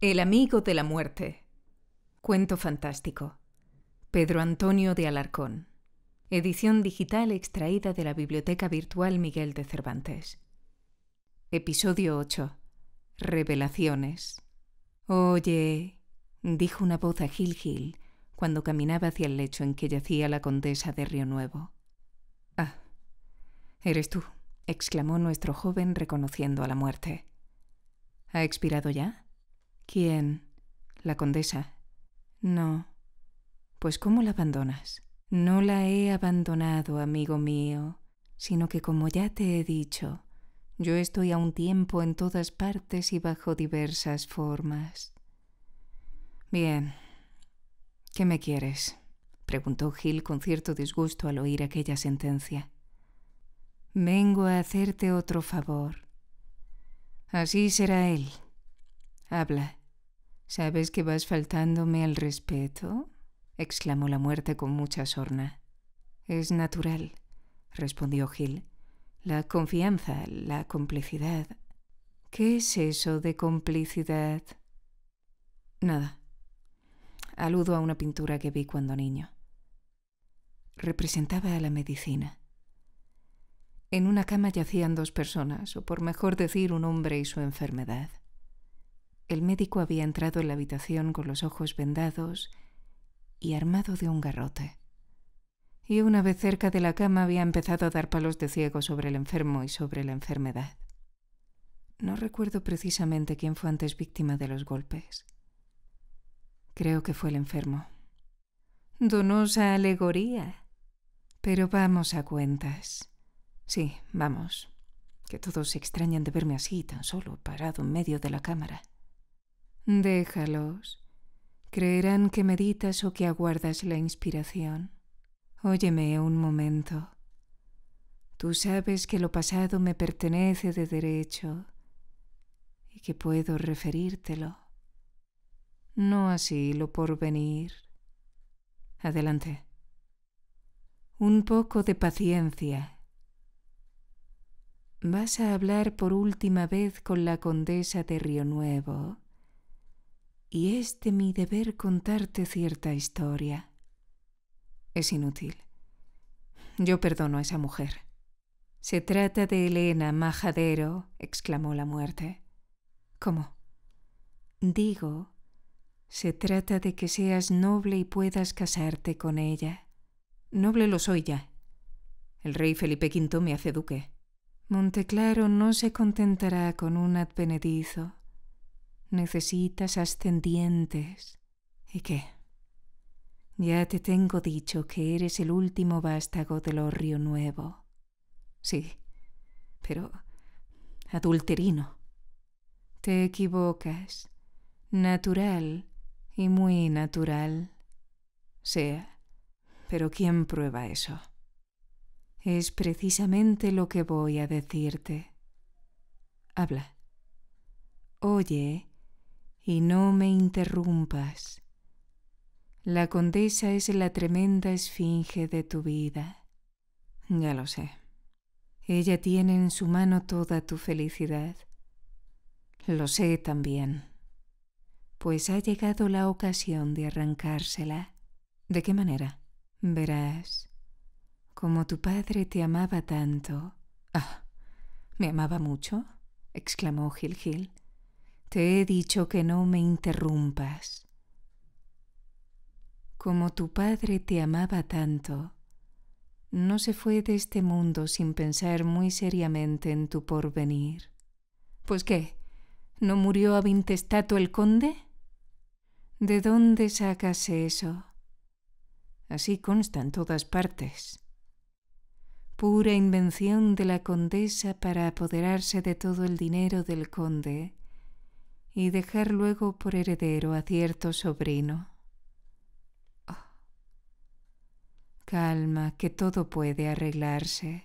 El amigo de la muerte. Cuento fantástico. Pedro Antonio de Alarcón. Edición digital extraída de la Biblioteca Virtual Miguel de Cervantes. Episodio 8. Revelaciones. Oye, dijo una voz a Gil Gil cuando caminaba hacia el lecho en que yacía la condesa de Río Nuevo. Ah, eres tú, exclamó nuestro joven reconociendo a la muerte. ¿Ha expirado ya? ¿Quién? La condesa. No. Pues ¿cómo la abandonas? No la he abandonado, amigo mío, sino que como ya te he dicho, yo estoy a un tiempo en todas partes y bajo diversas formas. Bien. ¿Qué me quieres? preguntó Gil con cierto disgusto al oír aquella sentencia. Vengo a hacerte otro favor. Así será él, Habla. ¿Sabes que vas faltándome al respeto? exclamó la muerte con mucha sorna. Es natural, respondió Gil. La confianza, la complicidad. ¿Qué es eso de complicidad? Nada. Aludo a una pintura que vi cuando niño. Representaba a la medicina. En una cama yacían dos personas, o por mejor decir, un hombre y su enfermedad. El médico había entrado en la habitación con los ojos vendados y armado de un garrote. Y una vez cerca de la cama había empezado a dar palos de ciego sobre el enfermo y sobre la enfermedad. No recuerdo precisamente quién fue antes víctima de los golpes. Creo que fue el enfermo. Donosa alegoría. Pero vamos a cuentas. Sí, vamos. Que todos se extrañan de verme así, tan solo, parado en medio de la cámara. Déjalos. Creerán que meditas o que aguardas la inspiración. Óyeme un momento. Tú sabes que lo pasado me pertenece de derecho y que puedo referírtelo. No así lo porvenir. Adelante. Un poco de paciencia. Vas a hablar por última vez con la condesa de Río Nuevo y es de mi deber contarte cierta historia. Es inútil. Yo perdono a esa mujer. Se trata de Elena Majadero, exclamó la muerte. ¿Cómo? Digo, se trata de que seas noble y puedas casarte con ella. Noble lo soy ya. El rey Felipe V me hace duque. Monteclaro no se contentará con un advenedizo necesitas ascendientes. ¿Y qué? Ya te tengo dicho que eres el último vástago del Río Nuevo. Sí, pero adulterino. Te equivocas. Natural y muy natural. Sea, pero ¿quién prueba eso? Es precisamente lo que voy a decirte. Habla. Oye y no me interrumpas. La condesa es la tremenda esfinge de tu vida. Ya lo sé. Ella tiene en su mano toda tu felicidad. Lo sé también. Pues ha llegado la ocasión de arrancársela. ¿De qué manera? Verás, como tu padre te amaba tanto. Ah, ¿me amaba mucho? exclamó Gil Gil. Te he dicho que no me interrumpas. Como tu padre te amaba tanto, no se fue de este mundo sin pensar muy seriamente en tu porvenir. Pues qué, ¿no murió a Vintestato el conde? ¿De dónde sacas eso? Así consta en todas partes. Pura invención de la condesa para apoderarse de todo el dinero del conde y dejar luego por heredero a cierto sobrino. Oh, calma, que todo puede arreglarse.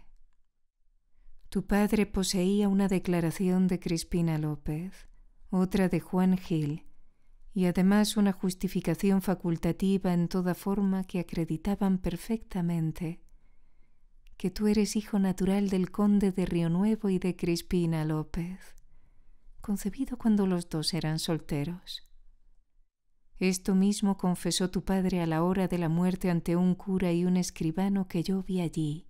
Tu padre poseía una declaración de Crispina López, otra de Juan Gil, y además una justificación facultativa en toda forma que acreditaban perfectamente que tú eres hijo natural del conde de Río Nuevo y de Crispina López concebido cuando los dos eran solteros. Esto mismo confesó tu padre a la hora de la muerte ante un cura y un escribano que yo vi allí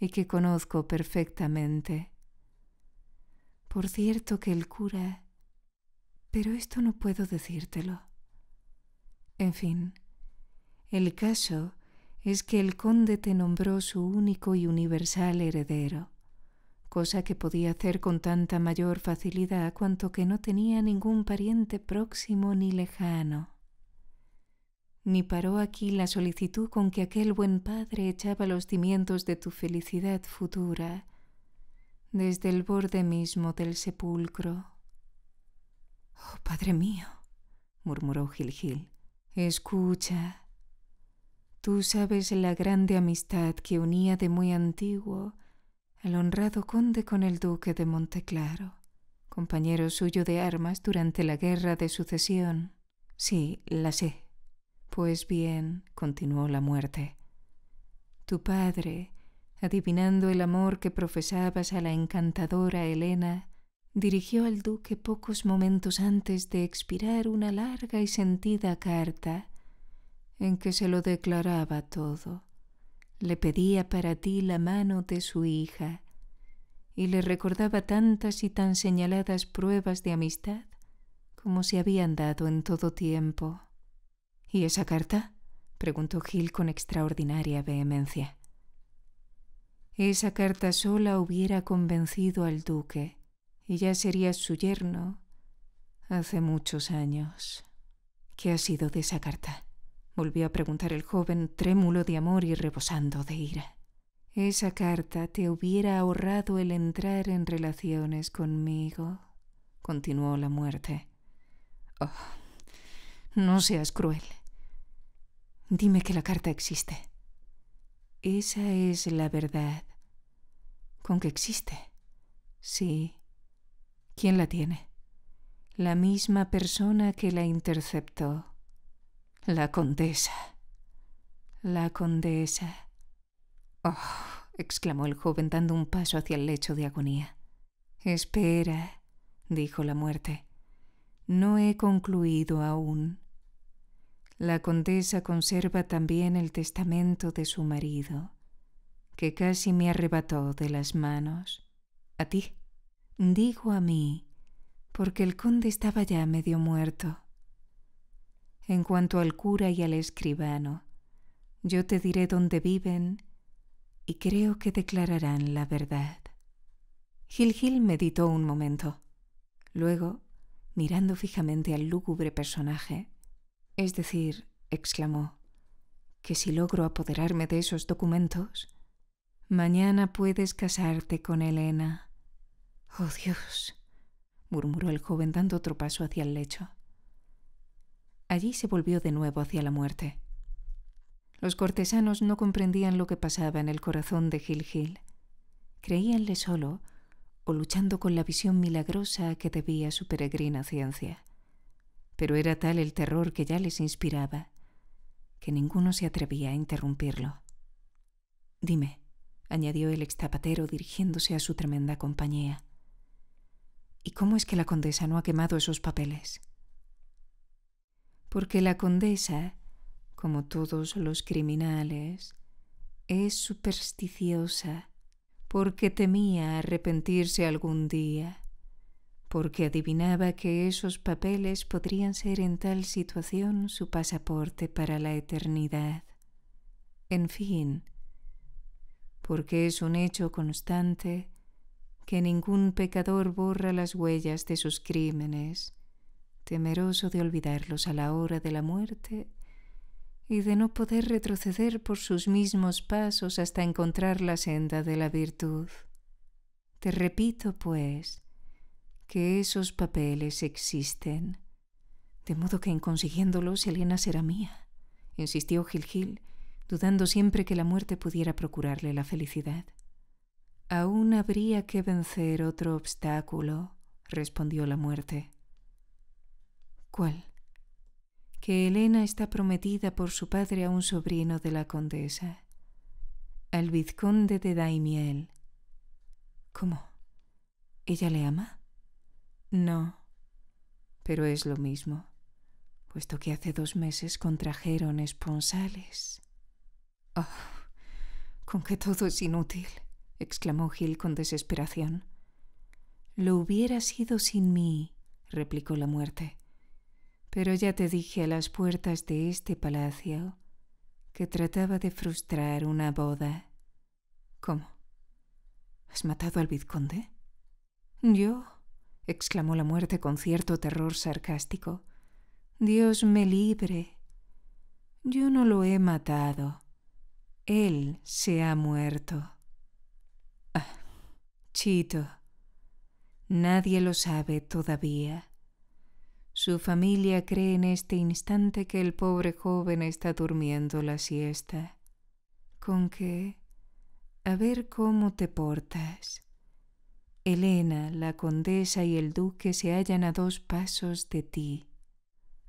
y que conozco perfectamente. Por cierto que el cura... Pero esto no puedo decírtelo. En fin, el caso es que el conde te nombró su único y universal heredero cosa que podía hacer con tanta mayor facilidad cuanto que no tenía ningún pariente próximo ni lejano. Ni paró aquí la solicitud con que aquel buen padre echaba los cimientos de tu felicidad futura, desde el borde mismo del sepulcro. Oh, padre mío, murmuró Gilgil, escucha. Tú sabes la grande amistad que unía de muy antiguo al honrado conde con el duque de Monteclaro, compañero suyo de armas durante la guerra de sucesión. Sí, la sé. Pues bien, continuó la muerte. Tu padre, adivinando el amor que profesabas a la encantadora Helena, dirigió al duque pocos momentos antes de expirar una larga y sentida carta en que se lo declaraba todo le pedía para ti la mano de su hija y le recordaba tantas y tan señaladas pruebas de amistad como se habían dado en todo tiempo. ¿Y esa carta? preguntó Gil con extraordinaria vehemencia. Esa carta sola hubiera convencido al duque, y ya sería su yerno hace muchos años. ¿Qué ha sido de esa carta? volvió a preguntar el joven, trémulo de amor y rebosando de ira. Esa carta te hubiera ahorrado el entrar en relaciones conmigo, continuó la muerte. Oh, no seas cruel. Dime que la carta existe. Esa es la verdad. ¿Con que existe? Sí. ¿Quién la tiene? La misma persona que la interceptó. La condesa. La condesa. Oh, exclamó el joven dando un paso hacia el lecho de agonía. Espera, dijo la muerte. No he concluido aún. La condesa conserva también el testamento de su marido, que casi me arrebató de las manos. A ti, digo a mí, porque el conde estaba ya medio muerto. En cuanto al cura y al escribano, yo te diré dónde viven y creo que declararán la verdad. Gilgil meditó un momento. Luego, mirando fijamente al lúgubre personaje, es decir, exclamó, que si logro apoderarme de esos documentos, mañana puedes casarte con Elena. Oh Dios, murmuró el joven dando otro paso hacia el lecho allí se volvió de nuevo hacia la muerte. Los cortesanos no comprendían lo que pasaba en el corazón de Gil Gil. Creíanle solo o luchando con la visión milagrosa que debía su peregrina ciencia. Pero era tal el terror que ya les inspiraba que ninguno se atrevía a interrumpirlo. Dime, añadió el extapatero dirigiéndose a su tremenda compañía. ¿Y cómo es que la condesa no ha quemado esos papeles? porque la condesa, como todos los criminales, es supersticiosa, porque temía arrepentirse algún día, porque adivinaba que esos papeles podrían ser en tal situación su pasaporte para la eternidad. En fin, porque es un hecho constante que ningún pecador borra las huellas de sus crímenes, temeroso de olvidarlos a la hora de la muerte y de no poder retroceder por sus mismos pasos hasta encontrar la senda de la virtud. Te repito, pues, que esos papeles existen, de modo que en consiguiéndolos Elena será mía, insistió Gilgil, dudando siempre que la muerte pudiera procurarle la felicidad. Aún habría que vencer otro obstáculo, respondió la muerte. ¿Cuál? Que Elena está prometida por su padre a un sobrino de la condesa, al vizconde de Daimiel. ¿Cómo? ¿Ella le ama? No, pero es lo mismo, puesto que hace dos meses contrajeron esponsales. Oh, con que todo es inútil, exclamó Gil con desesperación. Lo hubiera sido sin mí, replicó la muerte. Pero ya te dije a las puertas de este palacio que trataba de frustrar una boda. ¿Cómo? ¿Has matado al vizconde? Yo, exclamó la muerte con cierto terror sarcástico. Dios me libre. Yo no lo he matado. Él se ha muerto. Ah, Chito, nadie lo sabe todavía. Su familia cree en este instante que el pobre joven está durmiendo la siesta. Con que, a ver cómo te portas. Elena, la condesa y el duque se hallan a dos pasos de ti.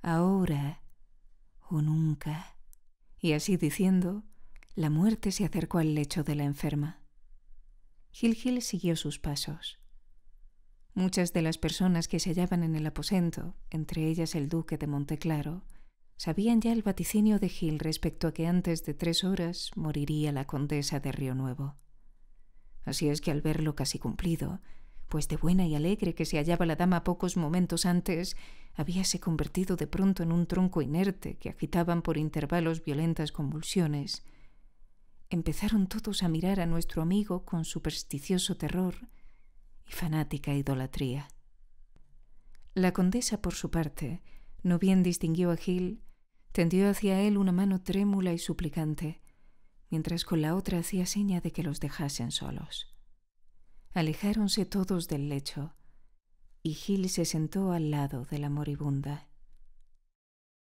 Ahora o nunca. Y así diciendo, la muerte se acercó al lecho de la enferma. Gilgil siguió sus pasos. Muchas de las personas que se hallaban en el aposento, entre ellas el duque de Monteclaro, sabían ya el vaticinio de Gil respecto a que antes de tres horas moriría la condesa de Río Nuevo. Así es que al verlo casi cumplido, pues de buena y alegre que se hallaba la dama pocos momentos antes, habíase convertido de pronto en un tronco inerte que agitaban por intervalos violentas convulsiones, empezaron todos a mirar a nuestro amigo con supersticioso terror, y fanática idolatría. La condesa, por su parte, no bien distinguió a Gil, tendió hacia él una mano trémula y suplicante, mientras con la otra hacía seña de que los dejasen solos. Alejáronse todos del lecho, y Gil se sentó al lado de la moribunda.